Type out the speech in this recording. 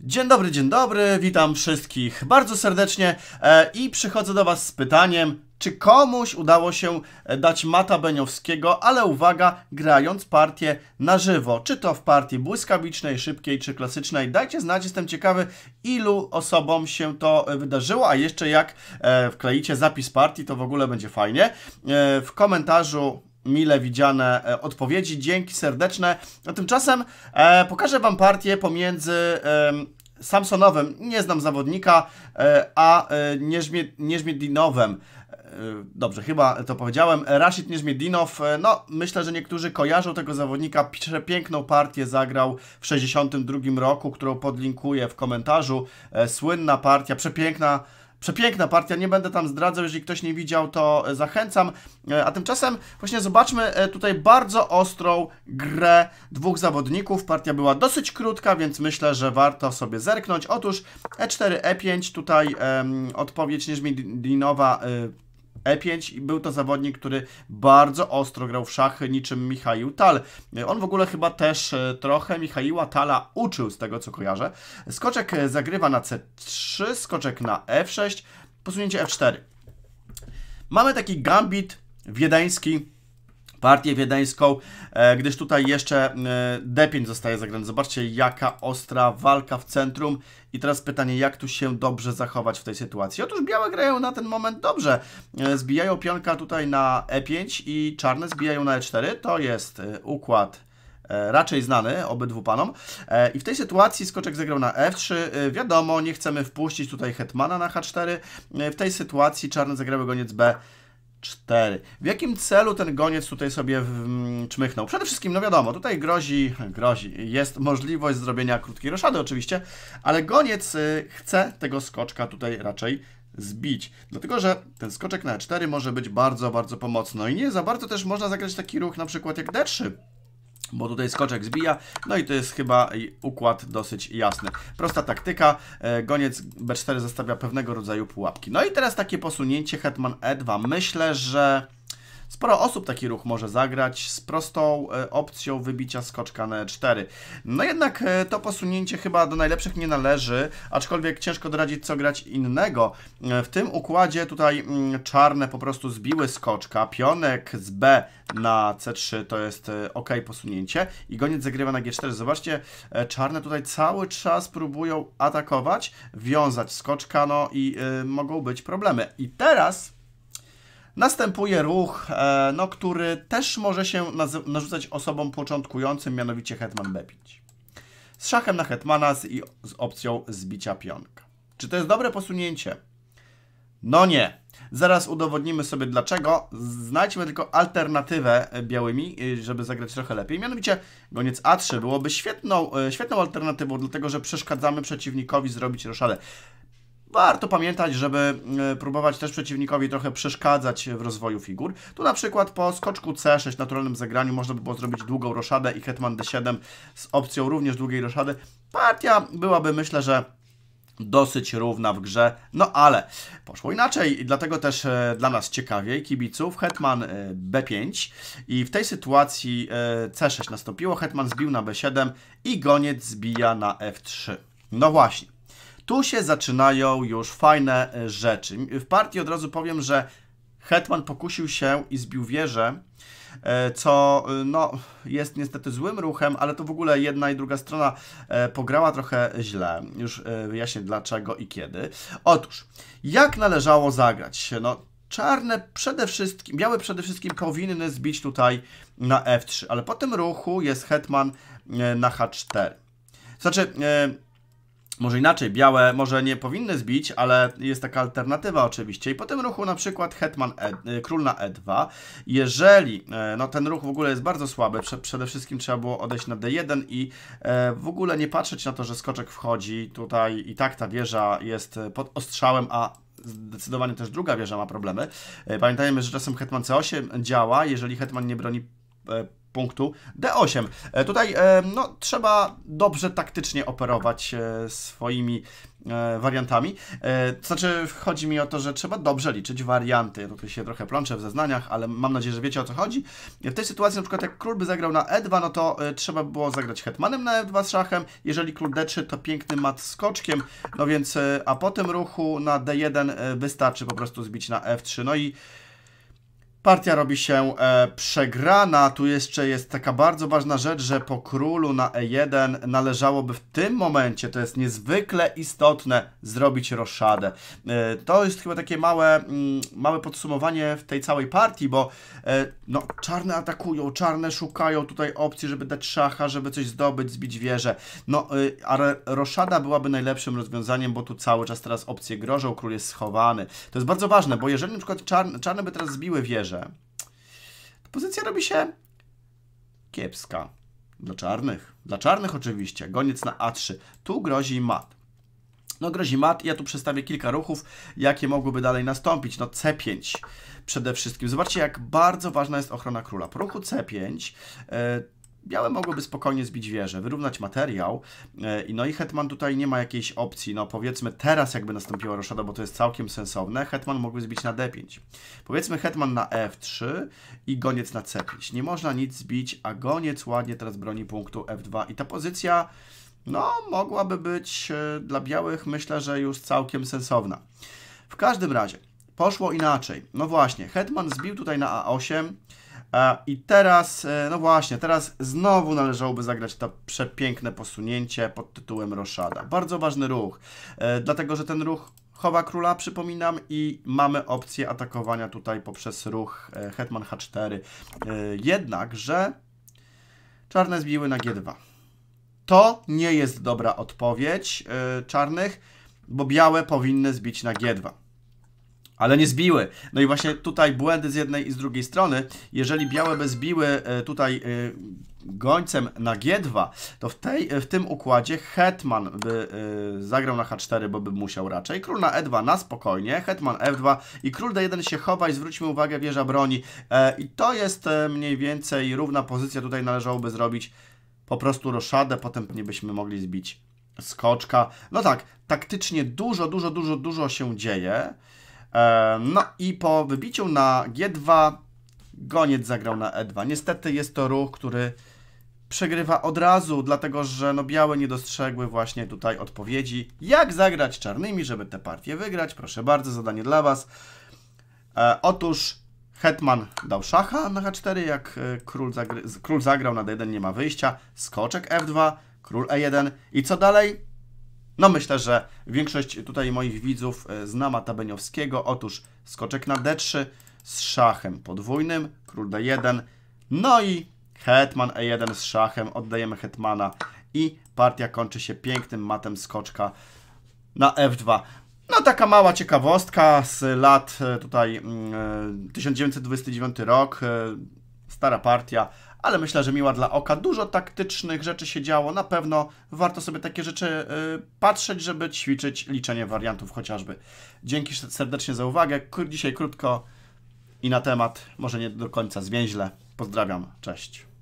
Dzień dobry, dzień dobry, witam wszystkich bardzo serdecznie e, i przychodzę do Was z pytaniem, czy komuś udało się e, dać Mata Beniowskiego, ale uwaga, grając partię na żywo. Czy to w partii błyskawicznej, szybkiej czy klasycznej? Dajcie znać, jestem ciekawy, ilu osobom się to e, wydarzyło, a jeszcze jak wkleicie zapis partii, to w ogóle będzie fajnie. w komentarzu mile widziane e, odpowiedzi. Dzięki serdeczne. A tymczasem e, pokażę Wam partię pomiędzy e, Samsonowym, nie znam zawodnika, e, a e, Nieżmie, Nieżmiedinowem. E, dobrze, chyba to powiedziałem. Rashid Nieżmiedinow, no myślę, że niektórzy kojarzą tego zawodnika. Przepiękną partię zagrał w 62 roku, którą podlinkuję w komentarzu. Słynna partia, przepiękna Przepiękna partia, nie będę tam zdradzał, jeżeli ktoś nie widział, to e, zachęcam. E, a tymczasem właśnie zobaczmy e, tutaj bardzo ostrą grę dwóch zawodników. Partia była dosyć krótka, więc myślę, że warto sobie zerknąć. Otóż E4, E5, tutaj um, odpowiedź Nierzmidlinowa... y, E5 i był to zawodnik, który bardzo ostro grał w szachy, niczym Michał Tal. On w ogóle chyba też e, trochę Michała Tala uczył, z tego co kojarzę. Skoczek e, zagrywa na C3, skoczek na F6, e posunięcie F4. Mamy taki gambit wiedeński, partię wiedeńską, e, gdyż tutaj jeszcze e, D5 zostaje zagrany. Zobaczcie, jaka ostra walka w centrum. I teraz pytanie, jak tu się dobrze zachować w tej sytuacji? Otóż białe grają na ten moment dobrze. E, zbijają pionka tutaj na E5 i czarne zbijają na E4. To jest układ raczej znany obydwu panom. I w tej sytuacji skoczek zagrał na f3. Wiadomo, nie chcemy wpuścić tutaj hetmana na h4. W tej sytuacji czarne zagrały goniec b 4. W jakim celu ten goniec tutaj sobie mm, czmychnął? Przede wszystkim, no wiadomo, tutaj grozi, grozi, jest możliwość zrobienia krótkiej roszady oczywiście, ale goniec y, chce tego skoczka tutaj raczej zbić, dlatego że ten skoczek na E4 może być bardzo, bardzo pomocny. No i nie za bardzo też można zagrać taki ruch na przykład jak D3, bo tutaj skoczek zbija, no i to jest chyba układ dosyć jasny. Prosta taktyka, e, goniec B4 zostawia pewnego rodzaju pułapki. No i teraz takie posunięcie hetman E2, myślę, że Sporo osób taki ruch może zagrać z prostą e, opcją wybicia skoczka na e4. No jednak e, to posunięcie chyba do najlepszych nie należy, aczkolwiek ciężko doradzić co grać innego. E, w tym układzie tutaj mm, czarne po prostu zbiły skoczka, pionek z B na C3 to jest ok posunięcie i goniec zagrywa na G4. Zobaczcie, czarne tutaj cały czas próbują atakować, wiązać skoczka, no i y, mogą być problemy. I teraz Następuje ruch, e, no, który też może się narzucać osobom początkującym, mianowicie hetman b5. Z szachem na hetmana z, i z opcją zbicia pionka. Czy to jest dobre posunięcie? No nie. Zaraz udowodnimy sobie dlaczego. Znajdźmy tylko alternatywę e, białymi, e, żeby zagrać trochę lepiej. Mianowicie goniec A3 byłoby świetną, świetną alternatywą, dlatego że przeszkadzamy przeciwnikowi zrobić roszadę warto pamiętać, żeby e, próbować też przeciwnikowi trochę przeszkadzać w rozwoju figur. Tu na przykład po skoczku C6 naturalnym zagraniu można by było zrobić długą roszadę i hetman D7 z opcją również długiej roszady. Partia byłaby myślę, że dosyć równa w grze, no ale poszło inaczej i dlatego też e, dla nas ciekawiej kibiców hetman e, b5 i w tej sytuacji c6 nastąpiło, hetman zbił na b7 i goniec zbija na f3. No właśnie. Tu się zaczynają już fajne e, rzeczy. W partii od razu powiem, że Hetman pokusił się i zbił wieżę, e, co e, no, jest niestety złym ruchem, ale to w ogóle jedna i druga strona pograła trochę źle. Już wyjaśnię dlaczego i kiedy. Otóż, jak należało zagrać? No, czarne przede wszystkim, białe przede wszystkim powinny zbić tutaj na F3, ale po tym ruchu jest Hetman na H4. Znaczy, może inaczej, białe może nie powinny zbić, ale jest taka alternatywa oczywiście. I po tym ruchu na przykład Hetman e, e Król na E2. Jeżeli, e, no ten ruch w ogóle jest bardzo słaby, Prze przede wszystkim trzeba było odejść na D1 i e, w ogóle nie patrzeć na to, że skoczek wchodzi. Tutaj i tak ta wieża jest e, pod ostrzałem, a zdecydowanie też druga wieża ma problemy. Pamiętajmy, że czasem Hetman C8 działa, jeżeli Hetman nie broni E, punktu D8. E, tutaj e, no, trzeba dobrze taktycznie operować swoimi wariantami. To znaczy, chodzi mi o to, że trzeba dobrze liczyć warianty. Ja tutaj się trochę plączę w zeznaniach, ale mam nadzieję, że wiecie o co chodzi. W tej sytuacji, na przykład, jak król by zagrał na E2, no to trzeba było zagrać hetmanem na F2 z szachem. Jeżeli król D3, to piękny mat skoczkiem. No więc, a po tym ruchu na D1 wystarczy po prostu zbić na F3. No i Partia robi się e, przegrana. Tu jeszcze jest taka bardzo ważna rzecz, że po królu na E1 należałoby w tym momencie, to jest niezwykle istotne, zrobić roszadę. E, to jest chyba takie małe, mm, małe podsumowanie w tej całej partii, bo e, no, czarne atakują, czarne szukają tutaj opcji, żeby dać szacha, żeby coś zdobyć, zbić wieżę. No, y, a roszada byłaby najlepszym rozwiązaniem, bo tu cały czas teraz opcje grożą, król jest schowany. To jest bardzo ważne, bo jeżeli np. Czarne, czarne by teraz zbiły wieżę, to pozycja robi się kiepska. Dla czarnych. Dla czarnych oczywiście. Goniec na A3. Tu grozi mat. No grozi mat. Ja tu przedstawię kilka ruchów, jakie mogłyby dalej nastąpić. No C5 przede wszystkim. Zobaczcie, jak bardzo ważna jest ochrona króla. Po ruchu C5 y, białe mogłyby spokojnie zbić wieżę, wyrównać materiał. E, no i Hetman tutaj nie ma jakiejś opcji. No powiedzmy teraz jakby nastąpiła roszada, bo to jest całkiem sensowne. Hetman mógłby zbić na D5. Powiedzmy Hetman na F3 i goniec na C5. Nie można nic zbić, a goniec ładnie teraz broni punktu F2. I ta pozycja no mogłaby być e, dla białych myślę, że już całkiem sensowna. W każdym razie poszło inaczej. No właśnie, Hetman zbił tutaj na A8. I teraz, e, no właśnie, teraz znowu należałoby zagrać to przepiękne posunięcie pod tytułem Roszada. Bardzo ważny ruch, e, dlatego że ten ruch chowa króla, przypominam, i mamy opcję atakowania tutaj poprzez ruch e, hetman h4. Jednakże czarne zbiły na g2. To nie jest dobra odpowiedź czarnych, bo białe powinny zbić na g2 ale nie zbiły. No i właśnie tutaj błędy z jednej i z drugiej strony. Jeżeli białe by zbiły e, tutaj e, gońcem na G2, to w, tej, e, w tym układzie hetman by zagrał na H4, bo by musiał raczej. Król na E2 na spokojnie, hetman F2 i król D1 się chowa i zwróćmy uwagę, wieża broni. I to jest mniej więcej równa pozycja. Tutaj należałoby zrobić po prostu roszadę, potem nie byśmy mogli zbić skoczka. No tak, taktycznie dużo, dużo, dużo, dużo się dzieje. E, no i po wybiciu na G2 goniec zagrał na E2. Niestety jest to ruch, który przegrywa od razu, dlatego że no białe nie dostrzegły właśnie tutaj odpowiedzi, jak zagrać czarnymi, żeby tę partię wygrać. Proszę bardzo, zadanie dla Was. E, otóż hetman dał szacha na H4, jak e, król, król zagrał na D1, nie ma wyjścia. Skoczek F2, król E1 i co dalej? No myślę, że większość tutaj moich widzów e, zna mata Beniowskiego. Otóż skoczek na d3 z szachem podwójnym, król d1, no i hetman e1 z szachem, oddajemy hetmana i partia kończy się pięknym matem skoczka na f2. No taka mała ciekawostka z lat e, tutaj 1929 mm, e, rok, stara partia, ale myślę, że miła dla oka. Dużo taktycznych rzeczy się działo, na pewno warto sobie takie rzeczy y, patrzeć, żeby ćwiczyć liczenie wariantów chociażby. Dzięki serdecznie za uwagę, dzisiaj krótko i na temat, może nie do końca zwięźle. Pozdrawiam, cześć.